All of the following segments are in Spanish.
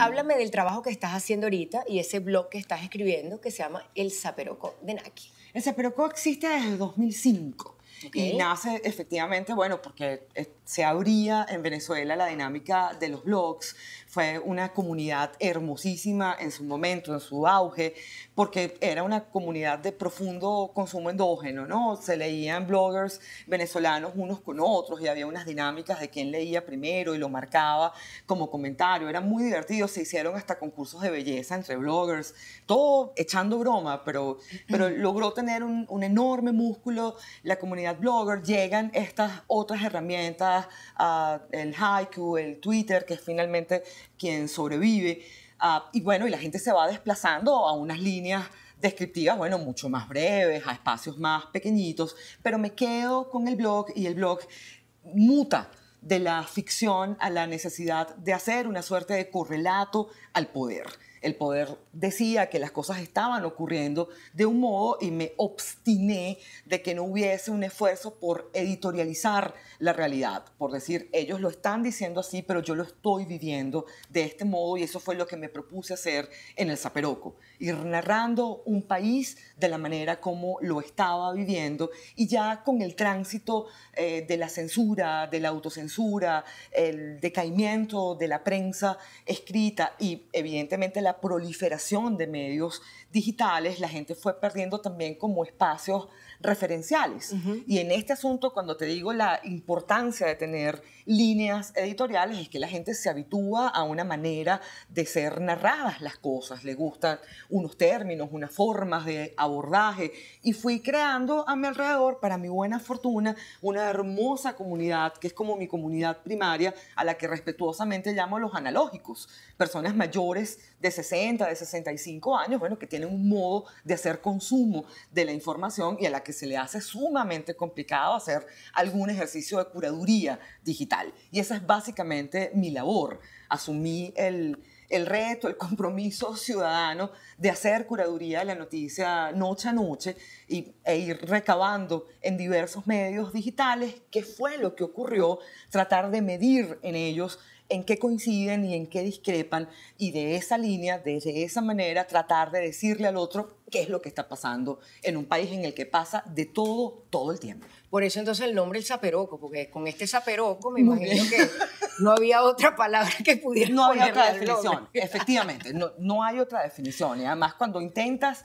háblame del trabajo que estás haciendo ahorita y ese blog que estás escribiendo que se llama El Zaperoco de Naki. El Zaperoco existe desde 2005. Y nace efectivamente, bueno, porque eh, se abría en Venezuela la dinámica de los blogs, fue una comunidad hermosísima en su momento, en su auge, porque era una comunidad de profundo consumo endógeno, ¿no? Se leían bloggers venezolanos unos con otros y había unas dinámicas de quién leía primero y lo marcaba como comentario, era muy divertido, se hicieron hasta concursos de belleza entre bloggers, todo echando broma, pero, pero logró tener un enorme músculo la comunidad Blogger, llegan estas otras herramientas, ah, el haiku, el Twitter, que es finalmente quien sobrevive. Ah, y bueno, y la gente se va desplazando a unas líneas descriptivas, bueno, mucho más breves, a espacios más pequeñitos, pero me quedo con el blog y el blog muta de la ficción a la necesidad de hacer una suerte de correlato al poder. El poder decía que las cosas estaban ocurriendo de un modo y me obstiné de que no hubiese un esfuerzo por editorializar la realidad, por decir, ellos lo están diciendo así, pero yo lo estoy viviendo de este modo y eso fue lo que me propuse hacer en el Zaperoco, ir narrando un país de la manera como lo estaba viviendo y ya con el tránsito eh, de la censura, de la autocensura, el decaimiento de la prensa escrita y evidentemente la proliferación de medios digitales, la gente fue perdiendo también como espacios referenciales. Y en este asunto, cuando te digo la importancia de tener líneas editoriales, es que la gente se habitúa a una manera de ser narradas las cosas, le gustan unos términos, unas formas de abordaje. Y fui creando a mi alrededor, para mi buena fortuna, una hermosa comunidad, que es como mi comunidad primaria, a la que respetuosamente llamo los analógicos, personas mayores de 60, de 65 años, bueno, que tienen un modo de hacer consumo de la información y a la que que se le hace sumamente complicado hacer algún ejercicio de curaduría digital. Y esa es básicamente mi labor. Asumí el, el reto, el compromiso ciudadano de hacer curaduría de la noticia noche a noche y, e ir recabando en diversos medios digitales qué fue lo que ocurrió, tratar de medir en ellos en qué coinciden y en qué discrepan y de esa línea, de esa manera, tratar de decirle al otro qué es lo que está pasando en un país en el que pasa de todo, todo el tiempo. Por eso entonces el nombre el zaperoco, porque con este zaperoco me imagino que no había otra palabra que pudiera No había otra definición, efectivamente, no, no hay otra definición. Y además cuando intentas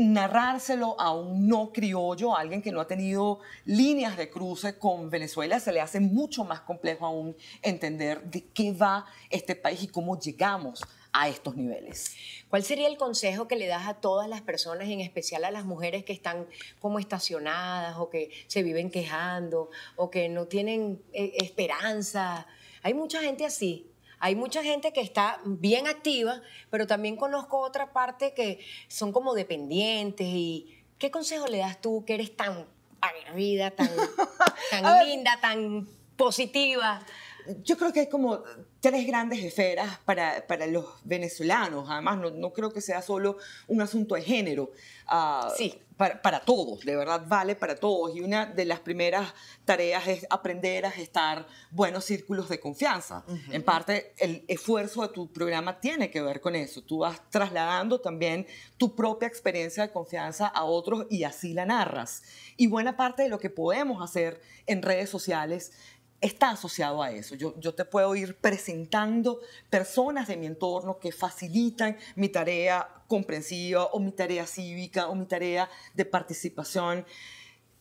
narrárselo a un no criollo, a alguien que no ha tenido líneas de cruce con Venezuela, se le hace mucho más complejo aún entender de qué va este país y cómo llegamos a estos niveles. ¿Cuál sería el consejo que le das a todas las personas, en especial a las mujeres que están como estacionadas o que se viven quejando o que no tienen eh, esperanza? Hay mucha gente así hay mucha gente que está bien activa, pero también conozco otra parte que son como dependientes. ¿Y qué consejo le das tú que eres tan aguerrida, tan, tan linda, tan positiva? yo creo que hay como tres grandes esferas para, para los venezolanos. Además, no, no, creo que sea solo un asunto de género. Ah, sí. Para, para, todos, de verdad vale para todos. Y una de las primeras tareas es aprender a gestar buenos círculos de confianza. En parte, el esfuerzo de tu programa tiene que ver con eso. Tú vas trasladando también tu propia experiencia de confianza a otros y así la narras. Y buena parte de lo que podemos hacer en redes sociales está asociado a eso. Yo, te puedo ir presentando personas de mi entorno que facilitan mi tarea comprensiva o mi tarea cívica o mi tarea de participación.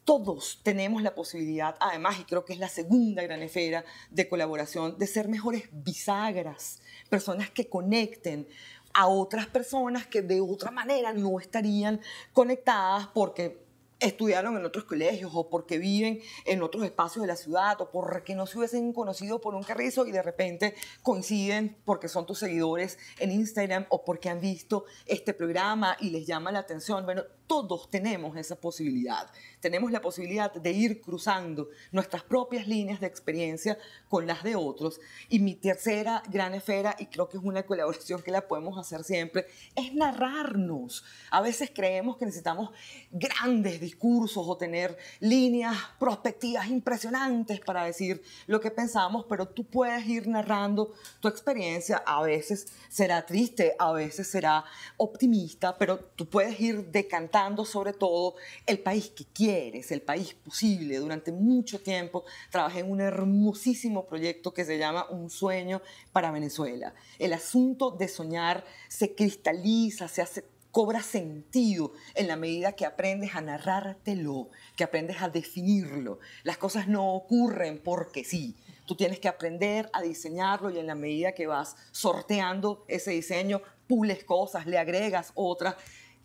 Todos tenemos la posibilidad, además, y creo que es la segunda gran esfera de colaboración, de ser mejores bisagras, personas que conecten a otras personas que de otra manera no estarían conectadas porque estudiaron en otros colegios o porque viven en otros espacios de la ciudad o porque no se hubiesen conocido por un carrizo y de repente coinciden porque son tus seguidores en Instagram o porque han visto este programa y les llama la atención. Bueno, todos tenemos esa posibilidad. Tenemos la posibilidad de ir cruzando nuestras propias líneas de experiencia con las de otros. Y mi tercera gran esfera, y creo que es una colaboración que la podemos hacer siempre, es narrarnos. A veces creemos que necesitamos grandes discursos o tener líneas prospectivas impresionantes para decir lo que pensamos, pero tú puedes ir narrando tu experiencia. A veces será triste, a veces será optimista, pero tú puedes ir decantando sobre todo el país que quieres, el país posible. Durante mucho tiempo trabajé en un hermosísimo proyecto que se llama Un sueño para Venezuela. El asunto de soñar se cristaliza, se hace cobra sentido en la medida que aprendes a narrártelo, que aprendes a definirlo. Las cosas no ocurren porque sí. Tú tienes que aprender a diseñarlo y en la medida que vas sorteando ese diseño, pules cosas, le agregas otras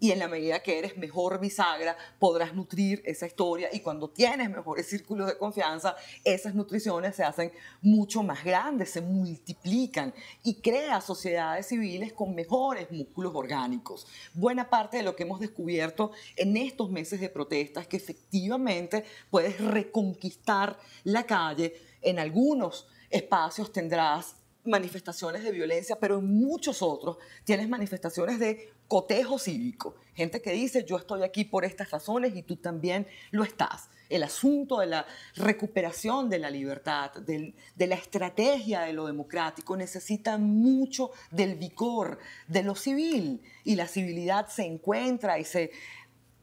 y en la medida que eres mejor bisagra, podrás nutrir esa historia y cuando tienes mejores círculos de confianza, esas nutriciones se hacen mucho más grandes, se multiplican y crea sociedades civiles con mejores músculos orgánicos. Buena parte de lo que hemos descubierto en estos meses de protestas es que efectivamente puedes reconquistar la calle en algunos espacios tendrás manifestaciones de violencia, pero en muchos otros tienes manifestaciones de cotejo cívico. Gente que dice, yo estoy aquí por estas razones y tú también lo estás. El asunto de la recuperación de la libertad, de, la estrategia de lo democrático, necesita mucho del vigor de lo civil. Y la civilidad se encuentra y se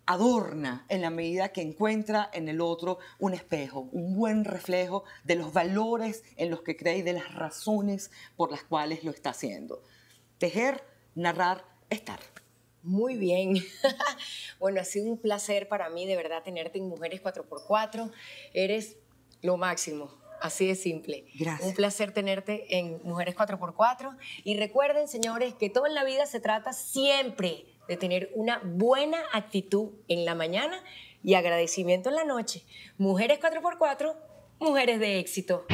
adorna en la medida que encuentra en el otro un espejo, un buen reflejo de los valores en los que cree y de las razones por las cuales lo está haciendo. Tejer, narrar, estar. Muy bien. bueno, ha sido un placer para mí de verdad tenerte en Mujeres 4x4. Eres lo máximo. Así de simple. Gracias. Un placer tenerte en Mujeres 4x4. Y recuerden, señores, que todo en la vida se trata siempre de tener una buena actitud en la mañana y agradecimiento en la noche. Mujeres 4x4, mujeres de éxito.